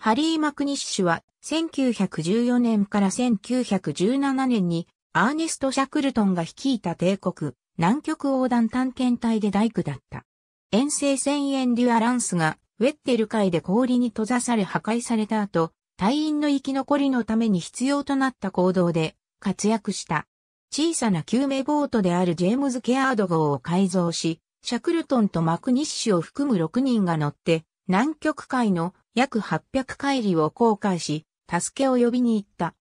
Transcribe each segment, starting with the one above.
ハリー・マクニッシュは1914年から1917年にアーネスト・シャクルトンが率いた帝国南極横断探検隊で大工だった。遠征船エンデュアランスがウェッテル海で氷に閉ざされ破壊された後、隊員の生き残りのために必要となった行動で活躍した。小さな救命ボートであるジェームズ・ケアード号を改造し、シャクルトンとマクニッシュを含む6人が乗って南極海の約800海里を航海し、助けを呼びに行った。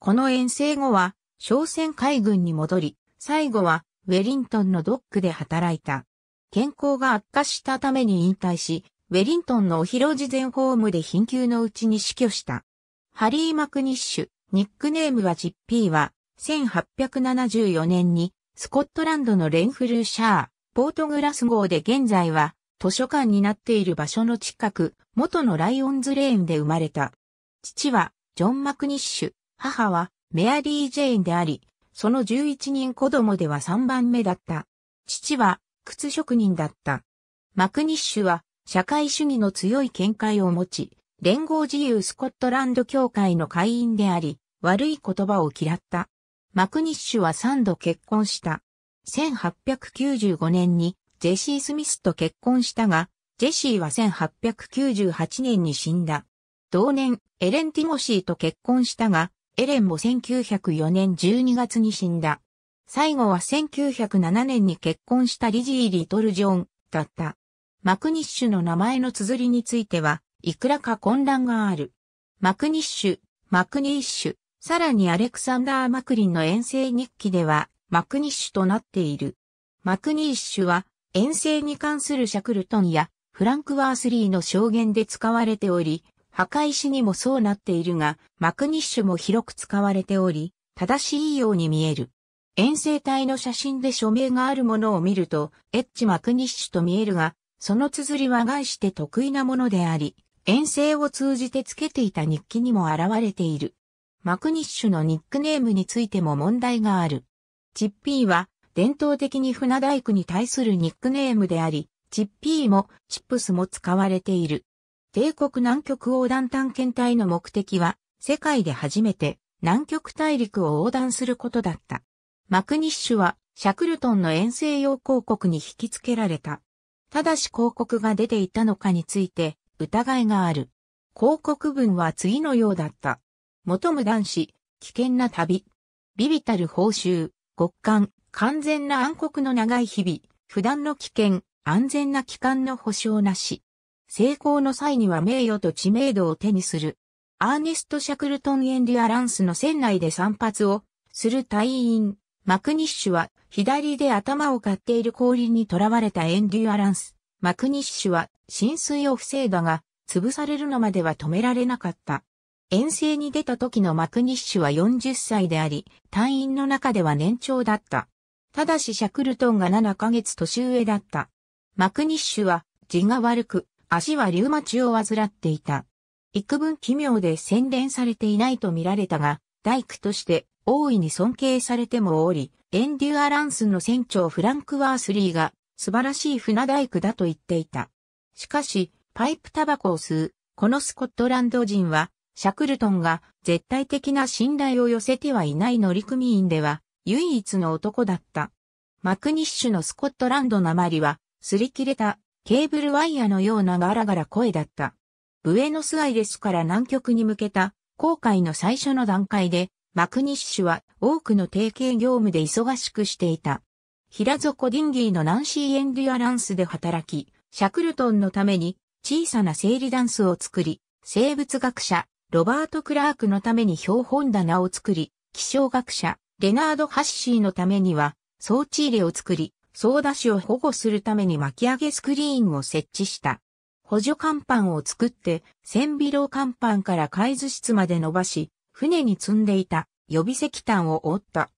この遠征後は、商船海軍に戻り、最後は、ウェリントンのドックで働いた。健康が悪化したために引退し、ウェリントンのお露事前ホームで貧窮のうちに死去した。ハリー・マクニッシュ、ニックネームはジッピーは、1874年に、スコットランドのレンフルーシャー、ポートグラス号で現在は、図書館になっている場所の近く、元のライオンズレーンで生まれた。父は、ジョン・マクニッシュ、母は、メアリー・ジェーンであり、その11人子供では3番目だった。父は、靴職人だった。マクニッシュは、社会主義の強い見解を持ち、連合自由スコットランド協会の会員であり、悪い言葉を嫌った。マクニッシュは3度結婚した。1895年にジェシー・スミスと結婚したが、ジェシーは1898年に死んだ。同年、エレン・ティモシーと結婚したが、エレンも1904年12月に死んだ。最後は1907年に結婚したリジー・リトル・ジョンだった。マクニッシュの名前の綴りについては、いくらか混乱がある。マクニッシュ、マクニッシュ、さらにアレクサンダー・マクリンの遠征日記では、マクニッシュとなっている。マクニッシュは、遠征に関するシャクルトンやフランク・ワースリーの証言で使われており、墓石にもそうなっているが、マクニッシュも広く使われており、正しいように見える。遠征隊の写真で署名があるものを見ると、エッチマクニッシュと見えるが、その綴りは概して得意なものであり、遠征を通じてつけていた日記にも現れている。マクニッシュのニックネームについても問題がある。チッピーは伝統的に船大工に対するニックネームであり、チッピーもチップスも使われている。帝国南極横断探検隊の目的は、世界で初めて南極大陸を横断することだった。マクニッシュは、シャクルトンの遠征用広告に引き付けられた。ただし広告が出ていたのかについて、疑いがある。広告文は次のようだった。求む男子、危険な旅。ビビたる報酬、極寒、完全な暗黒の長い日々、不断の危険、安全な帰還の保証なし。成功の際には名誉と知名度を手にする。アーネスト・シャクルトン・エンデュアランスの船内で散髪をする隊員、マクニッシュは左で頭を刈っている氷に囚われたエンデュアランス。マクニッシュは浸水を防いだが、潰されるのまでは止められなかった。遠征に出た時のマクニッシュは40歳であり、隊員の中では年長だった。ただしシャクルトンが7ヶ月年上だった。マクニッシュは、字が悪く、足はリウマチを患っていた。幾分奇妙で洗練されていないと見られたが、大工として大いに尊敬されてもおり、エンデュアランスの船長フランク・ワースリーが素晴らしい船大工だと言っていた。しかし、パイプタバコを吸う、このスコットランド人は、シャクルトンが絶対的な信頼を寄せてはいない乗組員では唯一の男だった。マクニッシュのスコットランドなまりは、擦り切れたケーブルワイヤーのようなガラガラ声だった。ブエノスアイレスから南極に向けた航海の最初の段階で、マクニッシュは多くの提携業務で忙しくしていた。平底ディンギーのナンシー・エンデュアランスで働き、シャクルトンのために小さな整理ダンスを作り、生物学者、ロバート・クラークのために標本棚を作り、気象学者、レナード・ハッシーのためには、装置入れを作り、操舵手を保護するために巻き上げスクリーンを設置した。補助甲板を作って、千尾楼甲板から海図室まで伸ばし、船に積んでいた予備石炭を覆った。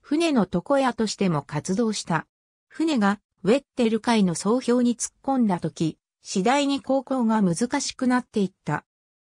船の床屋としても活動した。船がウェッテル海の総評に突っ込んだ時、次第に航行が難しくなっていった。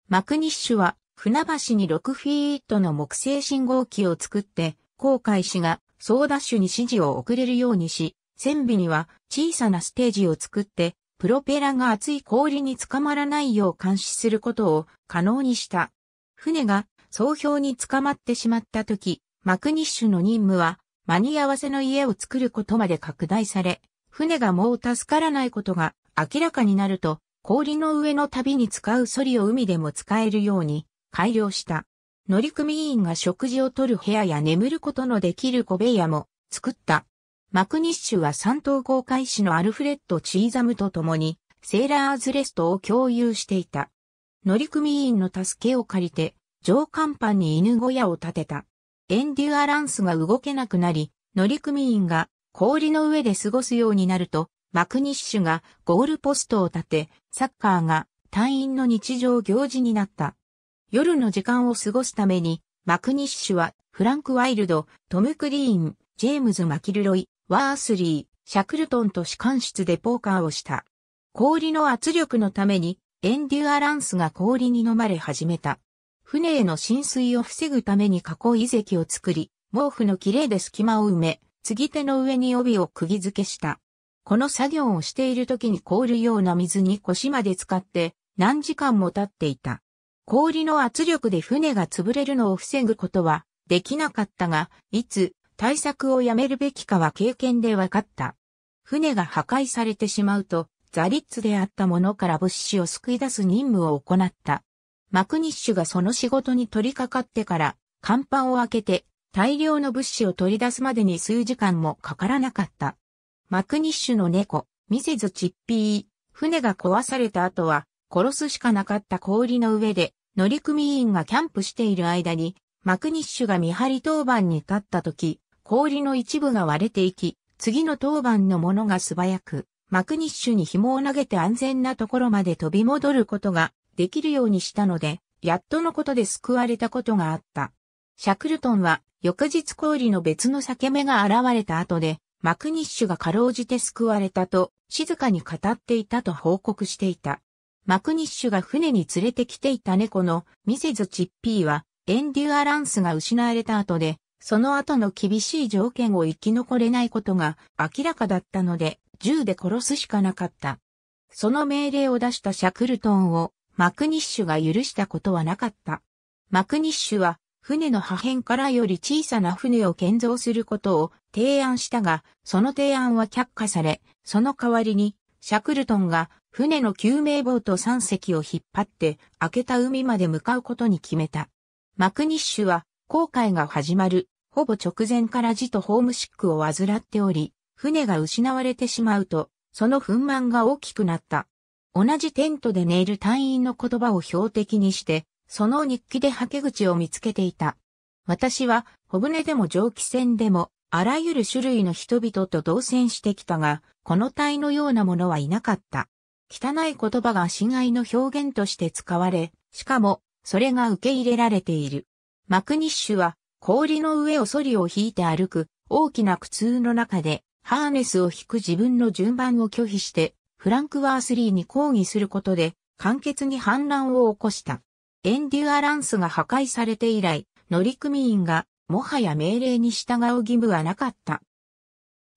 マクニッシュは船橋に6フィートの木製信号機を作って、航海士がソーダッシュに指示を送れるようにし、船尾には小さなステージを作って、プロペラが厚い氷に捕まらないよう監視することを可能にした。船が総評に捕まってしまった時、マクニッシュの任務は間に合わせの家を作ることまで拡大され、船がもう助からないことが明らかになると、氷の上の旅に使うソリを海でも使えるように改良した。乗組員が食事をとる部屋や眠ることのできる小部屋も作った。マクニッシュは三等航海士のアルフレッド・チーザムと共に、セーラーズレストを共有していた。乗組員の助けを借りて、上甲板に犬小屋を建てた。エンデュアランスが動けなくなり、乗組員が氷の上で過ごすようになると、マクニッシュがゴールポストを立て、サッカーが隊員の日常行事になった。夜の時間を過ごすために、マクニッシュは、フランク・ワイルド、トム・クリーン、ジェームズ・マキルロイ、ワースリー、シャクルトンと士官室でポーカーをした。氷の圧力のために、エンデュアランスが氷に飲まれ始めた。船への浸水を防ぐために囲い遺跡を作り、毛布のきれで隙間を埋め、継ぎ手の上に帯を釘付けした。この作業をしている時に凍るような水に腰まで使って何時間も経っていた。氷の圧力で船が潰れるのを防ぐことはできなかったが、いつ対策をやめるべきかは経験で分かった。船が破壊されてしまうと、ザリッツであったものから物資を救い出す任務を行った。マクニッシュがその仕事に取り掛かってから、甲板を開けて大量の物資を取り出すまでに数時間もかからなかった。マクニッシュの猫、ミセズ・チッピー、船が壊された後は殺すしかなかった氷の上で、乗組員がキャンプしている間に、マクニッシュが見張り当番に立った時、氷の一部が割れていき、次の当番の者が素早く、マクニッシュに紐を投げて安全なところまで飛び戻ることができるようにしたので、やっとのことで救われたことがあった。シャクルトンは翌日氷の別の裂け目が現れた後で、マクニッシュがかろうじて救われたと静かに語っていたと報告していた。マクニッシュが船に連れてきていた猫のミセズ・チッピーはエンデュアランスが失われた後で、その後の厳しい条件を生き残れないことが明らかだったので、銃で殺すしかなかった。その命令を出したシャクルトンをマクニッシュが許したことはなかった。マクニッシュは船の破片からより小さな船を建造することを提案したが、その提案は却下され、その代わりにシャクルトンが船の救命ボート3隻を引っ張って開けた海まで向かうことに決めた。マクニッシュは航海が始まるほぼ直前から自とホームシックを患っており、船が失われてしまうと、その憤満が大きくなった。同じテントで寝いる隊員の言葉を標的にして、その日記ではけ口を見つけていた。私は、小舟でも蒸気船でも、あらゆる種類の人々と同船してきたが、この隊のようなものはいなかった。汚い言葉が親害の表現として使われ、しかも、それが受け入れられている。マクニッシュは、氷の上をソリを引いて歩く、大きな苦痛の中で、ハーネスを引く自分の順番を拒否して、フランクワースリーに抗議することで、簡潔に反乱を起こした。エンデュアランスが破壊されて以来、乗組員が、もはや命令に従う義務はなかった。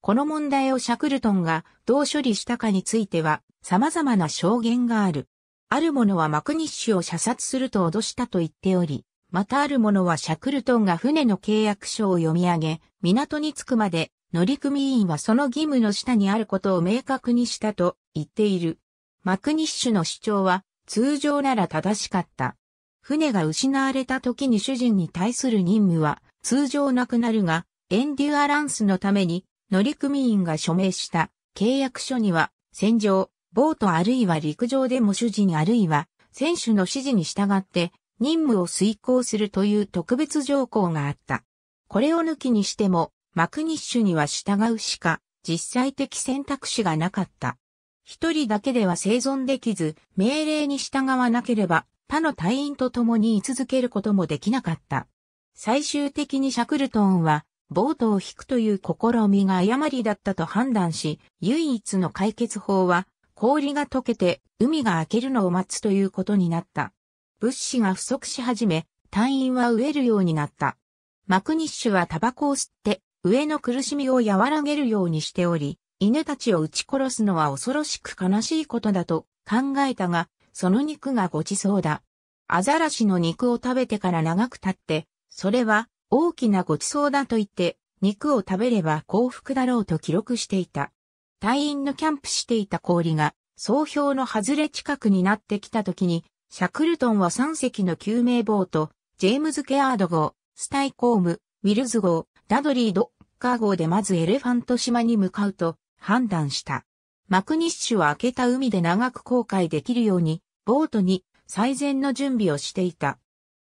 この問題をシャクルトンがどう処理したかについては、様々な証言がある。ある者はマクニッシュを射殺すると脅したと言っており、またある者はシャクルトンが船の契約書を読み上げ、港に着くまで乗組員はその義務の下にあることを明確にしたと言っている。マクニッシュの主張は通常なら正しかった。船が失われた時に主人に対する任務は通常なくなるが、エンデュアランスのために乗組員が署名した契約書には、戦場、ボートあるいは陸上でも主人あるいは選手の指示に従って任務を遂行するという特別条項があった。これを抜きにしても、マクニッシュには従うしか実際的選択肢がなかった。一人だけでは生存できず、命令に従わなければ他の隊員と共に居続けることもできなかった。最終的にシャクルトンは、ボートを引くという試みが誤りだったと判断し、唯一の解決法は、氷が溶けて海が明けるのを待つということになった。物資が不足し始め、隊員は飢えるようになった。マクニッシュはタバコを吸って、上の苦しみを和らげるようにしており、犬たちを撃ち殺すのは恐ろしく悲しいことだと考えたが、その肉がごちそうだ。アザラシの肉を食べてから長く経って、それは大きなごちそうだと言って、肉を食べれば幸福だろうと記録していた。隊員のキャンプしていた氷が、総評の外れ近くになってきた時に、シャクルトンは3隻の救命ボート、ジェームズ・ケアード号、スタイコーム、ウィルズ号、ダドリー・ドッカー号でまずエレファント島に向かうと判断した。マクニッシュは開けた海で長く航海できるように、ボートに最善の準備をしていた。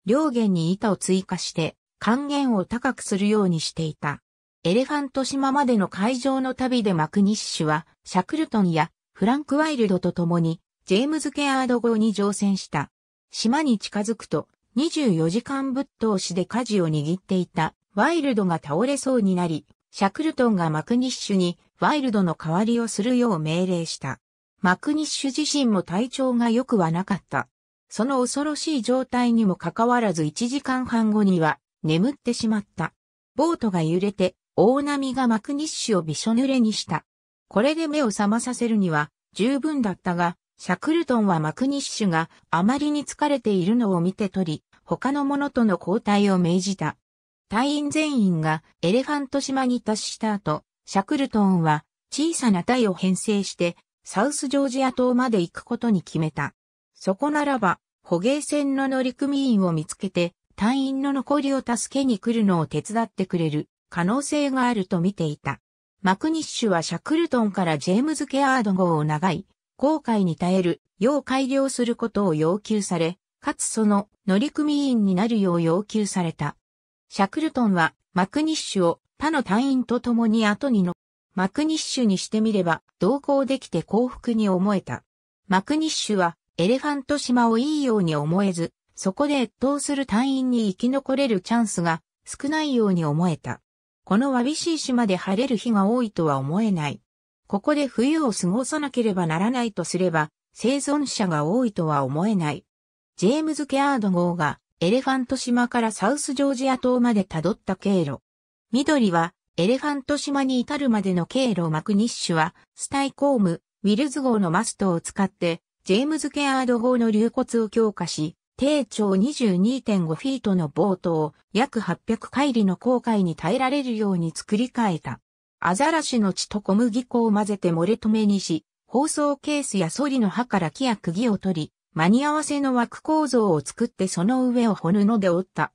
両舷に板を追加して、還元を高くするようにしていた。エレファント島までの海上の旅でマクニッシュは、シャクルトンやフランク・ワイルドと共に、ジェームズ・ケアード号に乗船した。島に近づくと、24時間ぶっ通しで舵を握っていた、ワイルドが倒れそうになり、シャクルトンがマクニッシュに、ワイルドの代わりをするよう命令した。マクニッシュ自身も体調が良くはなかった。その恐ろしい状態にもかかわらず1時間半後には眠ってしまった。ボートが揺れて大波がマクニッシュをびしょ濡れにした。これで目を覚まさせるには十分だったが、シャクルトンはマクニッシュがあまりに疲れているのを見て取り、他の者との交代を命じた。隊員全員がエレファント島に達した後、シャクルトンは小さな隊を編成してサウスジョージア島まで行くことに決めた。そこならば、捕鯨船の乗組員を見つけて隊員の残りを助けに来るのを手伝ってくれる可能性があると見ていた。マクニッシュはシャクルトンからジェームズ・ケアード号を長い、航海に耐える、よう改良することを要求され、かつその乗組員になるよう要求された。シャクルトンはマクニッシュを他の隊員と共に後にの、マクニッシュにしてみれば同行できて幸福に思えた。マクニッシュはエレファント島をいいように思えず、そこで越冬する隊員に生き残れるチャンスが少ないように思えた。このわびしい島で晴れる日が多いとは思えない。ここで冬を過ごさなければならないとすれば、生存者が多いとは思えない。ジェームズ・ケアード号がエレファント島からサウスジョージア島までたどった経路。緑はエレファント島に至るまでの経路マクニッシュはスタイコーム、ウィルズ号のマストを使ってジェームズ・ケアード号の流骨を強化し、低長22.5フィートのボートを約800海里の航海に耐えられるように作り変えた。アザラシの血と小麦粉を混ぜて漏れ止めにし、包装ケースやソリの刃から木や釘を取り、間に合わせの枠構造を作ってその上を掘るので折った。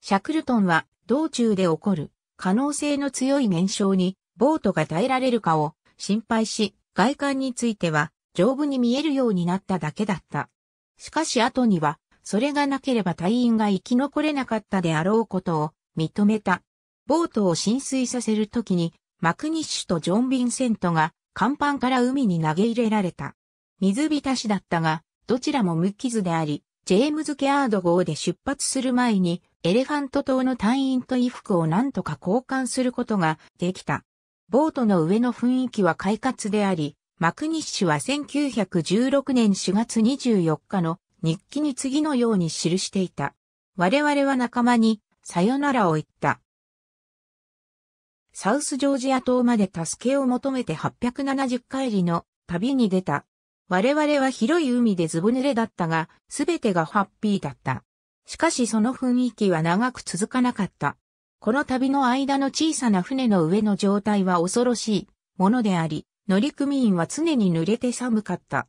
シャクルトンは道中で起こる可能性の強い現象にボートが耐えられるかを心配し、外観については丈夫に見えるようになっただけだった。しかし後にはそれがなければ隊員が生き残れなかったであろうことを認めた。ボートを浸水させるときに、マクニッシュとジョン・ビンセントが、甲板から海に投げ入れられた。水浸しだったが、どちらも無傷であり、ジェームズ・ケアード号で出発する前に、エレファント島の隊員と衣服を何とか交換することができた。ボートの上の雰囲気は快活であり、マクニッシュは1916年4月24日の日記に次のように記していた。我々は仲間に、さよならを言った。サウスジョージア島まで助けを求めて870回りの旅に出た。我々は広い海でずぶ濡れだったが、すべてがハッピーだった。しかしその雰囲気は長く続かなかった。この旅の間の小さな船の上の状態は恐ろしいものであり、乗組員は常に濡れて寒かった。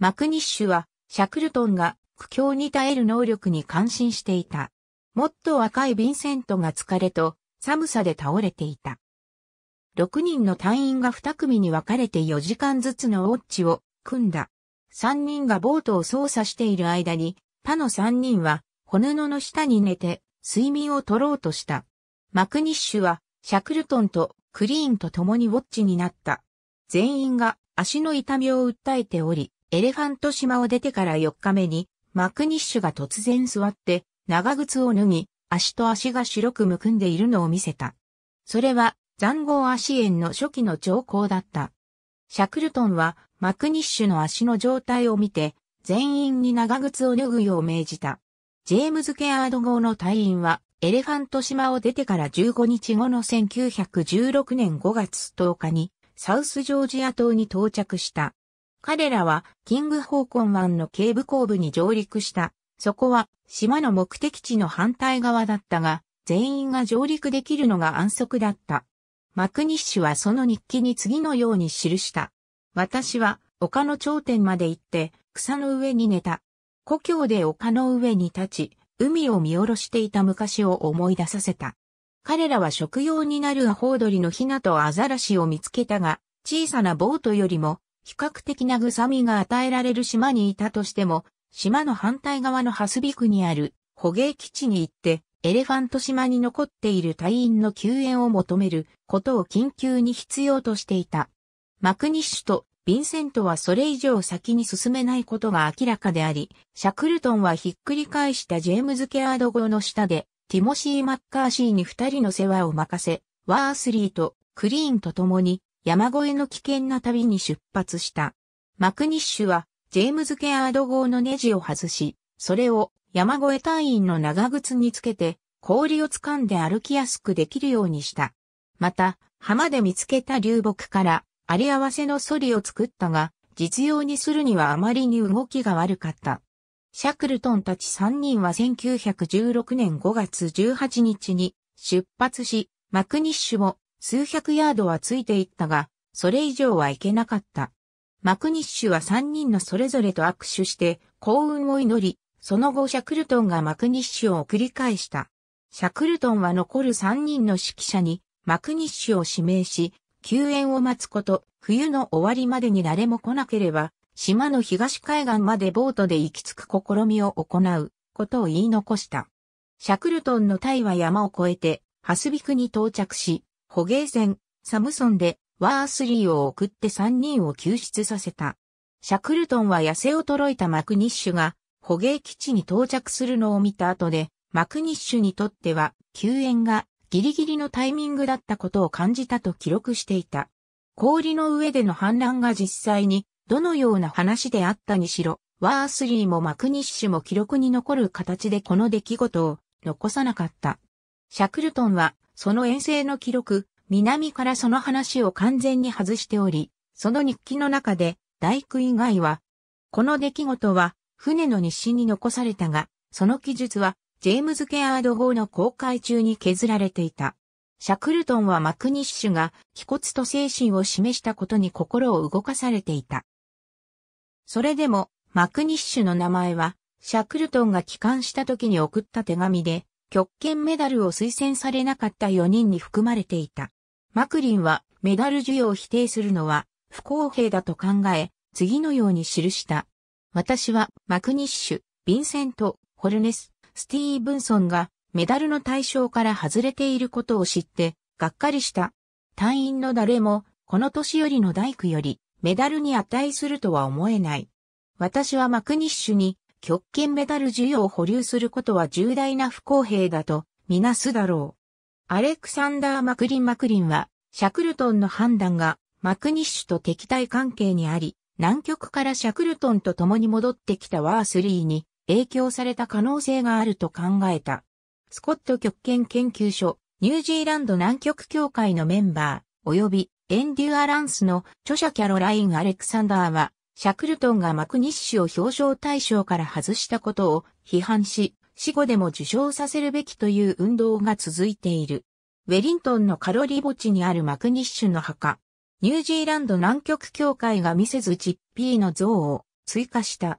マクニッシュはシャクルトンが苦境に耐える能力に感心していた。もっと若いヴィンセントが疲れと寒さで倒れていた。6人の隊員が2組に分かれて4時間ずつのウォッチを組んだ。3人がボートを操作している間に、他の3人は骨のの下に寝て睡眠を取ろうとした。マクニッシュはシャクルトンとクリーンと共にウォッチになった。全員が足の痛みを訴えており、エレファント島を出てから4日目に、マクニッシュが突然座って、長靴を脱ぎ、足と足が白くむくんでいるのを見せた。それは、残豪足炎の初期の兆候だった。シャクルトンは、マクニッシュの足の状態を見て、全員に長靴を脱ぐよう命じた。ジェームズ・ケアード号の隊員は、エレファント島を出てから15日後の1916年5月10日に、サウスジョージア島に到着した。彼らはキングホーコン湾の警部後部に上陸した。そこは島の目的地の反対側だったが、全員が上陸できるのが安息だった。マクニッシュはその日記に次のように記した。私は丘の頂点まで行って草の上に寝た。故郷で丘の上に立ち、海を見下ろしていた昔を思い出させた。彼らは食用になるアホウドリのヒナとアザラシを見つけたが、小さなボートよりも比較的な臭みが与えられる島にいたとしても、島の反対側のハスビクにある捕鯨基地に行って、エレファント島に残っている隊員の救援を求めることを緊急に必要としていた。マクニッシュとヴィンセントはそれ以上先に進めないことが明らかであり、シャクルトンはひっくり返したジェームズ・ケアード号の下で、ティモシー・マッカーシーに二人の世話を任せ、ワースリーとクリーンと共に山越えの危険な旅に出発した。マクニッシュは、ジェームズ・ケアード号のネジを外し、それを山越え隊員の長靴につけて、氷を掴んで歩きやすくできるようにした。また、浜で見つけた流木からあり合わせのソリを作ったが、実用にするにはあまりに動きが悪かった。シャクルトンたち3人は1916年5月18日に出発し、マクニッシュも数百ヤードはついていったが、それ以上はいけなかった。マクニッシュは三人のそれぞれと握手して幸運を祈り、その後シャクルトンがマクニッシュを送り返した。シャクルトンは残る三人の指揮者にマクニッシュを指名し、救援を待つこと、冬の終わりまでに誰も来なければ、島の東海岸までボートで行き着く試みを行うことを言い残した。シャクルトンの隊は山を越えて、ハスビクに到着し、捕鯨船、サムソンで、ワースリーを送って3人を救出させた。シャクルトンは痩せ衰えたマクニッシュが、捕鯨基地に到着するのを見た後で、マクニッシュにとっては、救援がギリギリのタイミングだったことを感じたと記録していた。氷の上での反乱が実際に、どのような話であったにしろ、ワースリーもマクニッシュも記録に残る形でこの出来事を残さなかった。シャクルトンはその遠征の記録、南からその話を完全に外しており、その日記の中で、大工以外は、この出来事は、船の日誌に残されたが、その記述は、ジェームズ・ケアード号の公開中に削られていた。シャクルトンはマクニッシュが、気骨と精神を示したことに心を動かされていた。それでも、マクニッシュの名前は、シャクルトンが帰還した時に送った手紙で、極限メダルを推薦されなかった4人に含まれていた。マクリンはメダル授与を否定するのは不公平だと考え、次のように記した。私はマクニッシュ、ヴィンセント、ホルネス、スティーブンソンがメダルの対象から外れていることを知って、がっかりした。隊員の誰も、この年寄りの大工より、メダルに値するとは思えない。私はマクニッシュに極権メダル授与を保留することは重大な不公平だと、みなすだろう。アレクサンダー・マクリン・マクリンは、シャクルトンの判断が、マクニッシュと敵対関係にあり、南極からシャクルトンと共に戻ってきたワースリーに影響された可能性があると考えた。スコット極権研究所、ニュージーランド南極協会のメンバー、及びエンデュアランスの著者キャロライン・アレクサンダーは、シャクルトンがマクニッシュを表彰対象から外したことを批判し、死後でも受賞させるべきという運動が続いている。ウェリントンのカロリー墓地にあるマクニッシュの墓。ニュージーランド南極協会が見せずチッピーの像を追加した。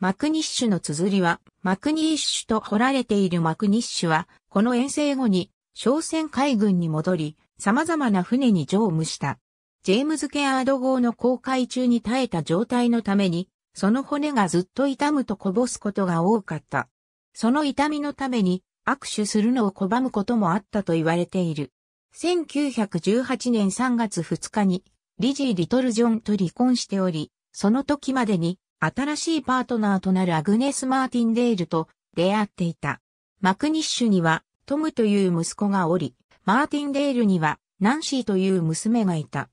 マクニッシュの綴りは、マクニッシュと彫られているマクニッシュは、この遠征後に、商船海軍に戻り、様々な船に乗務した。ジェームズ・ケアード号の航海中に耐えた状態のために、その骨がずっと痛むとこぼすことが多かった。その痛みのために握手するのを拒むこともあったと言われている。1918年3月2日に、リジー・リトル・ジョンと離婚しており、その時までに新しいパートナーとなるアグネス・マーティンデールと出会っていた。マクニッシュにはトムという息子がおり、マーティンデールにはナンシーという娘がいた。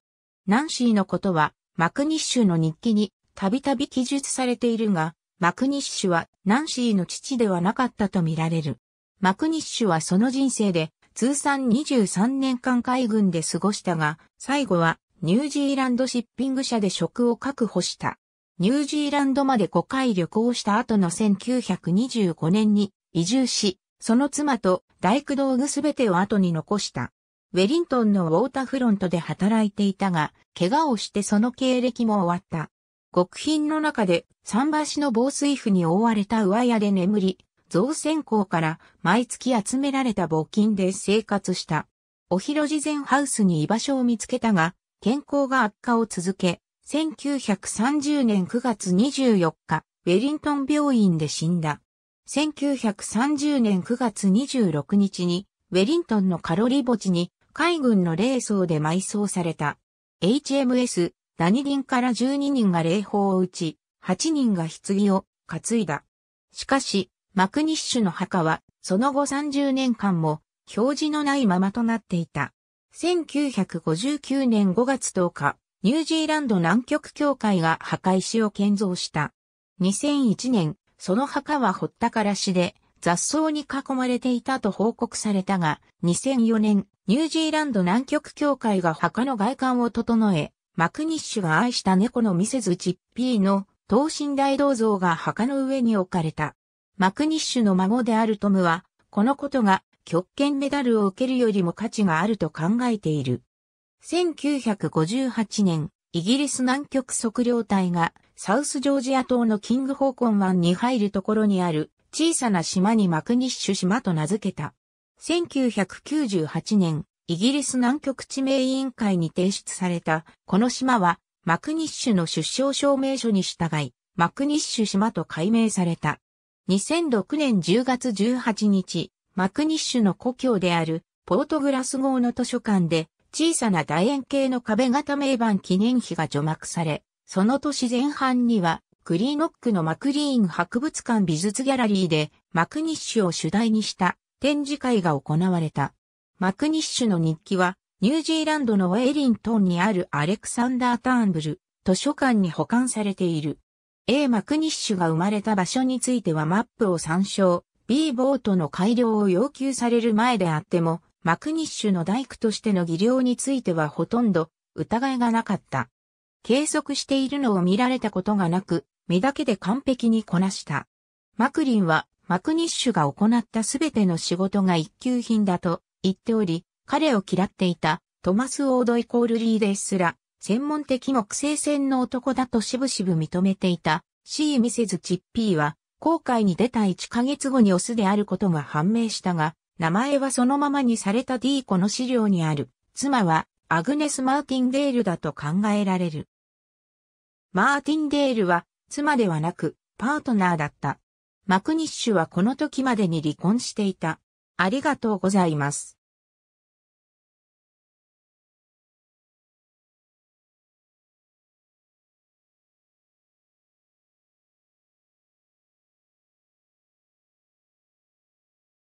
ナンシーのことは、マクニッシュの日記にたびたび記述されているが、マクニッシュはナンシーの父ではなかったとみられる。マクニッシュはその人生で通算23年間海軍で過ごしたが、最後はニュージーランドシッピング社で職を確保した。ニュージーランドまで5回旅行した後の1925年に移住し、その妻と大工道具すべてを後に残した。ウェリントンのウォーターフロントで働いていたが、怪我をしてその経歴も終わった。極貧の中で桟橋の防水布に覆われた上屋で眠り、造船港から毎月集められた募金で生活した。お広事前ハウスに居場所を見つけたが、健康が悪化を続け、1930年9月24日、ウェリントン病院で死んだ。1930年9月26日に、ウェリントンのカロリ墓地に海軍の霊層で埋葬された。HMS ダニディンから12人が霊砲を撃ち、8人が棺を担いだ。しかし、マクニッシュの墓は、その後30年間も、表示のないままとなっていた。1959年5月10日、ニュージーランド南極協会が墓石を建造した。2001年、その墓はほったからしで、雑草に囲まれていたと報告されたが、2004年、ニュージーランド南極協会が墓の外観を整え、マクニッシュが愛した猫のミセズ・チッピーの等身大銅像が墓の上に置かれた。マクニッシュの孫であるトムは、このことが極限メダルを受けるよりも価値があると考えている。1958年、イギリス南極測量隊がサウスジョージア島のキングホーコン湾に入るところにある小さな島にマクニッシュ島と名付けた。1998年、イギリス南極地名委員会に提出された、この島は、マクニッシュの出生証明書に従い、マクニッシュ島と改名された。2006年10月18日、マクニッシュの故郷である、ポートグラス号の図書館で、小さな楕円形の壁型名板記念碑が除幕され、その年前半には、クリーノックのマクリーン博物館美術ギャラリーで、マクニッシュを主題にした展示会が行われた。マクニッシュの日記は、ニュージーランドのウェリントンにあるアレクサンダー・ターンブル図書館に保管されている。A. マクニッシュが生まれた場所についてはマップを参照、B ボートの改良を要求される前であっても、マクニッシュの大工としての技量についてはほとんど疑いがなかった。計測しているのを見られたことがなく、身だけで完璧にこなした。マクリンはマクニッシュが行ったすべての仕事が一級品だと言っており、彼を嫌っていたトマス・オードイコールリーですら、専門的木星戦の男だとしぶしぶ認めていた C・ ミセズ・チッピーは、航海に出た1ヶ月後にオスであることが判明したが、名前はそのままにされた D 子の資料にある、妻はアグネス・マーティンデールだと考えられる。マーティンデールは妻ではなくパートナーだった。マクニッシュはこの時までに離婚していた。ありがとうございます。